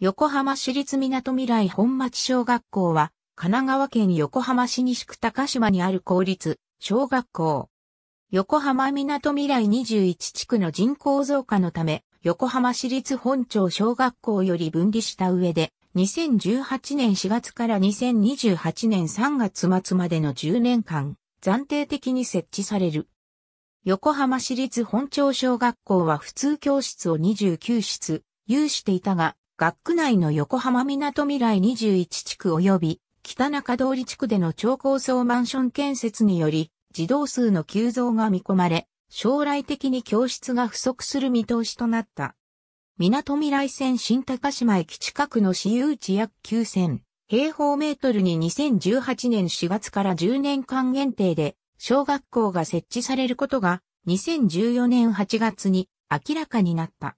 横浜市立港未来本町小学校は、神奈川県横浜市西区高島にある公立小学校。横浜港未来21地区の人口増加のため、横浜市立本町小学校より分離した上で、2018年4月から2028年3月末までの10年間、暫定的に設置される。横浜市立本町小学校は普通教室を29室、有していたが、学区内の横浜港未来21地区及び北中通り地区での超高層マンション建設により、児童数の急増が見込まれ、将来的に教室が不足する見通しとなった。港未来線新高島駅近くの私有地約9000平方メートルに2018年4月から10年間限定で小学校が設置されることが2014年8月に明らかになった。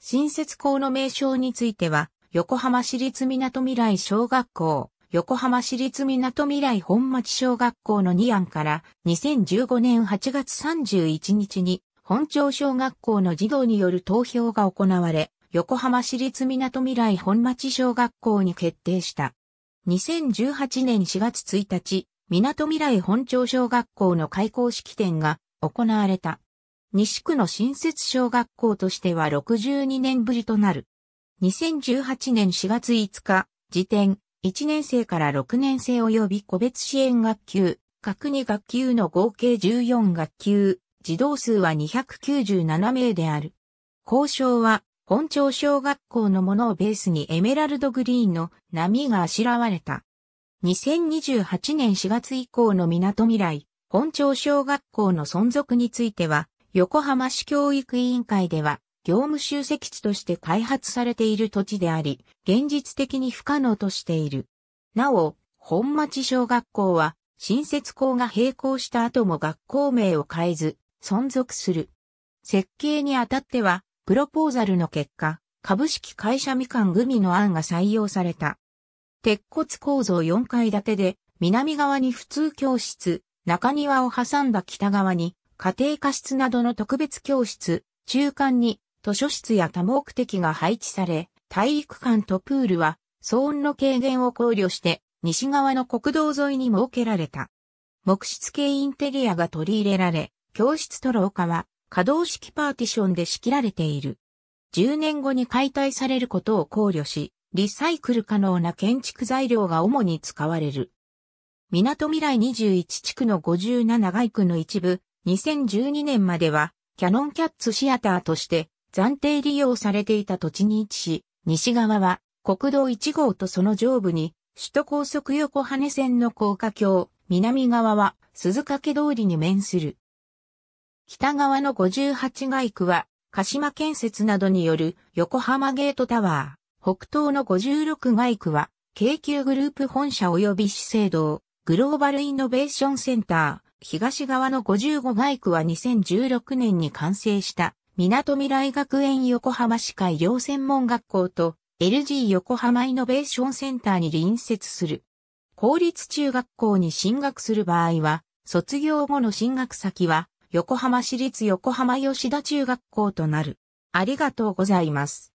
新設校の名称については、横浜市立港未来小学校、横浜市立港未来本町小学校の2案から2015年8月31日に本町小学校の児童による投票が行われ、横浜市立港未来本町小学校に決定した。2018年4月1日、港未来本町小学校の開校式典が行われた。西区の新設小学校としては62年ぶりとなる。2018年4月5日、時点、1年生から6年生及び個別支援学級、各2学級の合計14学級、児童数は297名である。交渉は、本町小学校のものをベースにエメラルドグリーンの波があしらわれた。2028年4月以降の港未来、本町小学校の存続については、横浜市教育委員会では、業務集積地として開発されている土地であり、現実的に不可能としている。なお、本町小学校は、新設校が並行した後も学校名を変えず、存続する。設計にあたっては、プロポーザルの結果、株式会社みかんグミの案が採用された。鉄骨構造4階建てで、南側に普通教室、中庭を挟んだ北側に家庭科室などの特別教室、中間に図書室や多目的が配置され、体育館とプールは騒音の軽減を考慮して西側の国道沿いに設けられた。木質系インテリアが取り入れられ、教室と廊下は可動式パーティションで仕切られている。10年後に解体されることを考慮し、リサイクル可能な建築材料が主に使われる。港未来21地区の57街区の一部、2012年までは、キャノンキャッツシアターとして暫定利用されていた土地に位置し、西側は国道1号とその上部に首都高速横羽線の高架橋、南側は鈴掛通りに面する。北側の58街区は鹿島建設などによる横浜ゲートタワー、北東の56街区は京急グループ本社及び資生堂、グローバルイノベーションセンター、東側の55街区は2016年に完成した港未来学園横浜市会行専門学校と LG 横浜イノベーションセンターに隣接する。公立中学校に進学する場合は、卒業後の進学先は横浜市立横浜吉田中学校となる。ありがとうございます。